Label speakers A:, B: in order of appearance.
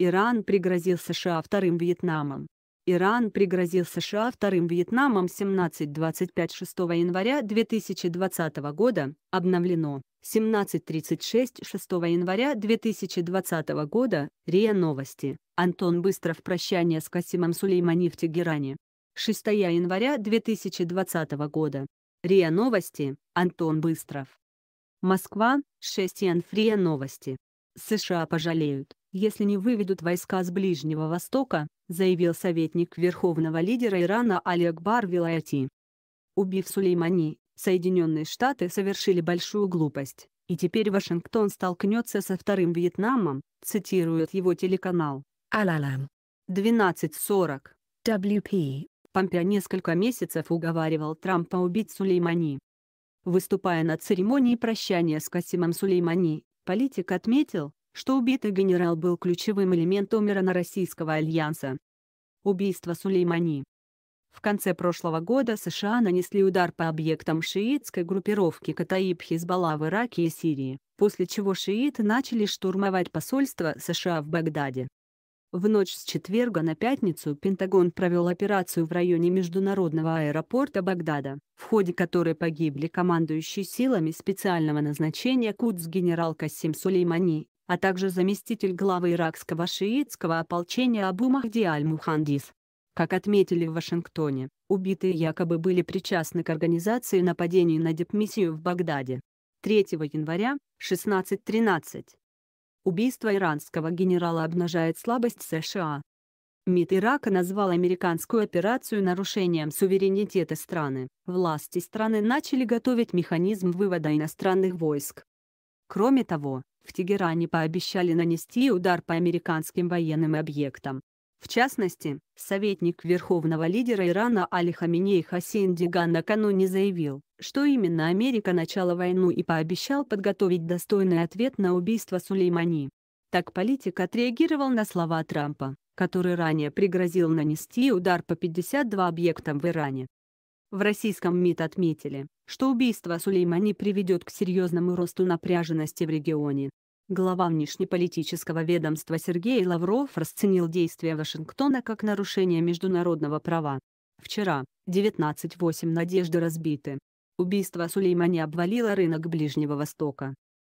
A: Иран пригрозил США вторым Вьетнамом. Иран пригрозил США вторым Вьетнамом 17-25 6 января 2020 года, обновлено 17.36 6 января 2020 года, РИА Новости, Антон Быстров прощание с Касимом Сулеймани в Тегеране. 6 января 2020 года. РИА Новости, Антон Быстров. Москва, 6 Риа Новости. США пожалеют если не выведут войска с Ближнего Востока, заявил советник верховного лидера Ирана Али Акбар Вилаяти. Убив Сулеймани, Соединенные Штаты совершили большую глупость, и теперь Вашингтон столкнется со вторым Вьетнамом, цитирует его телеканал. Алалам. 12.40. WP. Помпео несколько месяцев уговаривал Трампа убить Сулеймани. Выступая на церемонии прощания с Касимом Сулеймани, политик отметил, что убитый генерал был ключевым элементом ирано-российского альянса. Убийство Сулеймани В конце прошлого года США нанесли удар по объектам шиитской группировки Катаиб Хизбалла в Ираке и Сирии, после чего шииты начали штурмовать посольство США в Багдаде. В ночь с четверга на пятницу Пентагон провел операцию в районе международного аэропорта Багдада, в ходе которой погибли командующий силами специального назначения Кудс генерал Касим Сулеймани а также заместитель главы иракского шиитского ополчения Абу Махди Аль-Мухандис. Как отметили в Вашингтоне, убитые якобы были причастны к организации нападений на депмиссию в Багдаде. 3 января, 16.13. Убийство иранского генерала обнажает слабость США. МИД Ирака назвал американскую операцию нарушением суверенитета страны. Власти страны начали готовить механизм вывода иностранных войск. Кроме того, в Тегеране пообещали нанести удар по американским военным объектам. В частности, советник верховного лидера Ирана Али Хаминей Хасейн Диган накануне заявил, что именно Америка начала войну и пообещал подготовить достойный ответ на убийство Сулеймани. Так политик отреагировал на слова Трампа, который ранее пригрозил нанести удар по 52 объектам в Иране. В российском МИД отметили, что убийство Сулеймани приведет к серьезному росту напряженности в регионе. Глава внешнеполитического ведомства Сергей Лавров расценил действия Вашингтона как нарушение международного права. Вчера, 19.08 надежды разбиты. Убийство Сулеймани обвалило рынок Ближнего Востока.